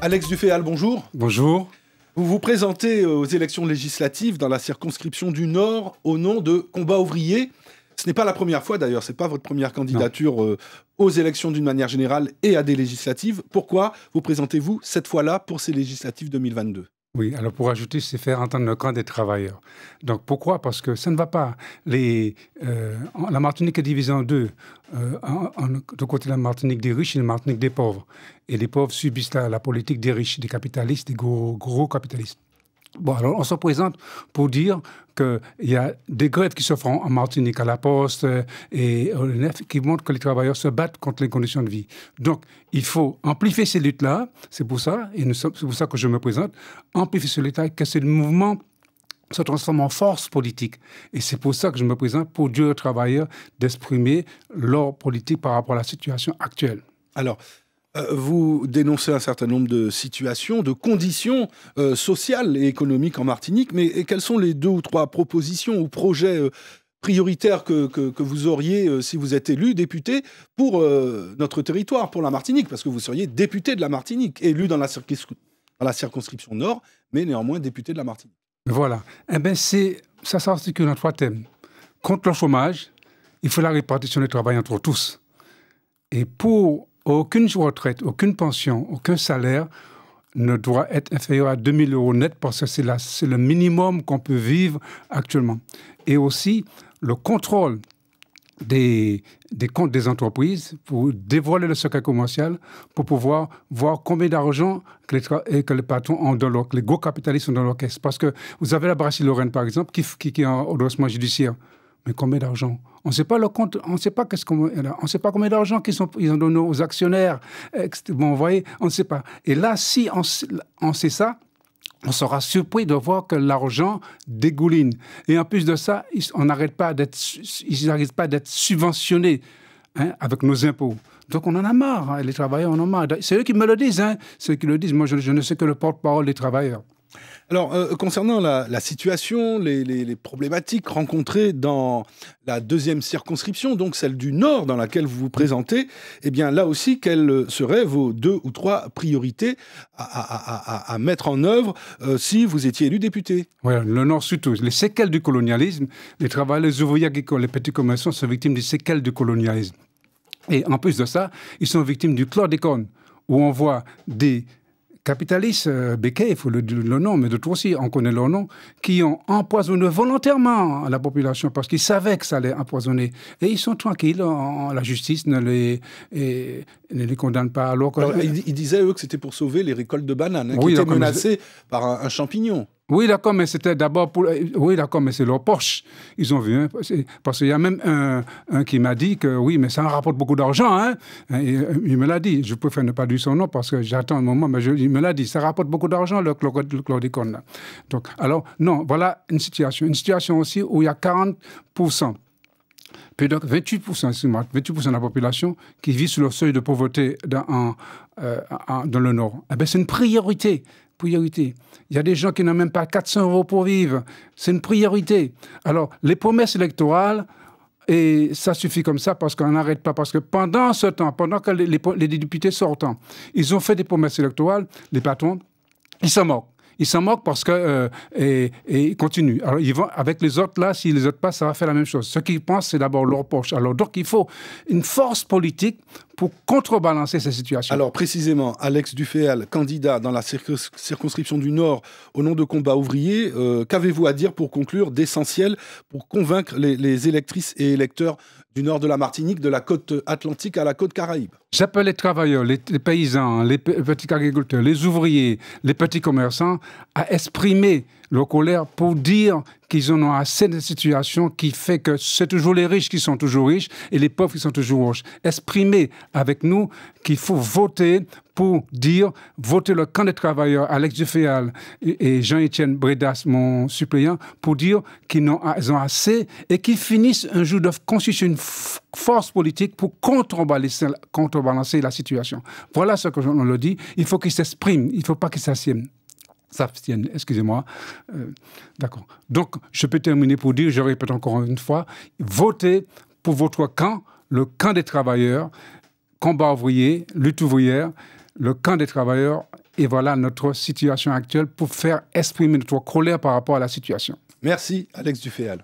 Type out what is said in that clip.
Alex Duféal, bonjour. Bonjour. Vous vous présentez aux élections législatives dans la circonscription du Nord au nom de Combat ouvrier. Ce n'est pas la première fois d'ailleurs, ce n'est pas votre première candidature euh, aux élections d'une manière générale et à des législatives. Pourquoi vous présentez-vous cette fois-là pour ces législatives 2022 oui, alors pour ajouter, c'est faire entendre le camp des travailleurs. Donc pourquoi Parce que ça ne va pas. Euh, la Martinique est divisée en deux. Euh, en, de côté, la Martinique des riches et la Martinique des pauvres. Et les pauvres subissent la, la politique des riches, des capitalistes, des gros, gros capitalistes. Bon, alors on se présente pour dire qu'il y a des grèves qui se font en Martinique, à La Poste euh, et au NEF, qui montrent que les travailleurs se battent contre les conditions de vie. Donc, il faut amplifier ces luttes-là, c'est pour ça, et c'est pour ça que je me présente, amplifier ce lutte, que ce le mouvement se transforme en force politique. Et c'est pour ça que je me présente pour dire aux travailleurs d'exprimer leur politique par rapport à la situation actuelle. Alors, euh, vous dénoncez un certain nombre de situations, de conditions euh, sociales et économiques en Martinique, mais quelles sont les deux ou trois propositions ou projets euh, prioritaires que, que, vous auriez, si vous êtes élu député, pour notre territoire, pour la Martinique Parce que vous seriez député de la Martinique, élu dans la, la circonscription nord, mais néanmoins député de la Martinique. Voilà. Eh ben c'est, ça s'articule en trois thèmes. Contre le chômage, il faut la répartition du travail entre tous. Et pour aucune retraite, aucune pension, aucun salaire ne doit être inférieur à 2000 euros net parce que c'est le minimum qu'on peut vivre actuellement. Et aussi, le contrôle des, comptes des entreprises pour dévoiler le secret commercial, pour pouvoir voir combien d'argent que les, patrons ont dans leur, les gros capitalistes ont dans leur caisse. Parce que vous avez la brasserie Lorraine, par exemple, qui, qui, qui est en redressement judiciaire. Mais combien d'argent on ne sait pas le compte, on sait pas qu'est-ce qu'on, euh, on sait pas combien d'argent qu'ils sont, ils ont donné aux actionnaires. vous voyez, on ne sait pas. Et là, si on, sait ça, on sera surpris de voir que l'argent dégouline. Et en plus de ça, on n'arrête pas d'être, ils n'arrêtent pas d'être subventionnés hein, avec nos impôts. Donc on en a marre, hein, les travailleurs en ont marre. C'est eux qui me le disent, hein. ceux qui le disent. Moi, je ne sais que le porte-parole des travailleurs. Alors, euh, concernant la, situation, les, problématiques rencontrées dans la deuxième circonscription, donc celle du Nord dans laquelle vous vous présentez, eh bien là aussi, quelles seraient vos deux ou trois priorités à, mettre en œuvre euh, si vous étiez élu député le Nord surtout. Les séquelles du colonialisme, les travailleurs, les ouvriers les petits commerçants sont victimes des séquelles du colonialisme. Et en plus de ça, ils sont victimes du chlordécone, où on voit des capitalistes, euh, Beke, il faut le, le nom, mais d'autres aussi, on connaît leur nom, qui ont empoisonné volontairement la population parce qu'ils savaient que ça allait empoisonner. Et ils sont tranquilles, la justice ne les, les condamne pas. Alors, ils, disaient, eux, que c'était pour sauver les récoltes de bananes, hein, qui étaient menacées par un champignon. Oui, d'accord, mais c'était d'abord pour. Euh, oui, d'accord, mais c'est leur poche. Ils ont vu. parce qu'il y a même un, un qui m'a dit que oui, mais ça rapporte beaucoup d'argent. Hein. Euh, il me l'a dit. Je préfère ne pas dire son nom parce que j'attends un moment, mais je, il me l'a dit. Ça rapporte beaucoup d'argent, le, le Donc, alors, non, voilà une situation. Une situation aussi où il y a 40%. Puis donc 28%, 28 de la population qui vit sous le seuil de pauvreté dans, euh, dans le Nord. Eh ben, c'est une priorité priorité. Il y a des gens qui n'ont même pas 400 euros pour vivre. C'est une priorité. Alors, les promesses électorales, et ça suffit comme ça parce qu'on n'arrête pas. Parce que pendant ce temps, pendant que les, députés sortent, ils ont fait des promesses électorales, les patrons, ils s'en moquent. Ils s'en moquent parce que euh, et, ils continuent. Alors ils vont avec les autres là, si les autres pas, ça va faire la même chose. Ce qu'ils pensent, c'est d'abord leur poche. Alors donc il faut une force politique pour contrebalancer cette situation. Alors précisément, Alex Duféal, candidat dans la circonscription du Nord au nom de Combat Ouvrier, euh, qu'avez-vous à dire pour conclure d'essentiel pour convaincre les, électrices et électeurs du nord de la Martinique, de la côte atlantique à la côte caraïbe. J'appelle les travailleurs, les, paysans, les petits agriculteurs, les ouvriers, les petits commerçants à exprimer leur colère pour dire qu'ils en ont assez de situation qui fait que c'est toujours les riches qui sont toujours riches et les pauvres qui sont toujours riches. Exprimer avec nous qu'il faut voter pour dire voter le camp des travailleurs, Alex Duféal et Jean-Étienne Bredas, mon suppléant, pour dire qu'ils en ont assez et qu'ils finissent un jour de constituer une force politique pour contrebalancer, la situation. Voilà ce que l'on le dit. Il faut qu'ils s'expriment, il ne faut pas qu'ils s'assiedent s'abstiennent. Excusez-moi. Euh, d'accord. Donc, je peux terminer pour dire, je répète encore une fois, votez pour votre camp, le camp des travailleurs, combat ouvrier, lutte ouvrière, le camp des travailleurs. Et voilà notre situation actuelle pour faire exprimer notre colère par rapport à la situation. Merci, Alex Duféal.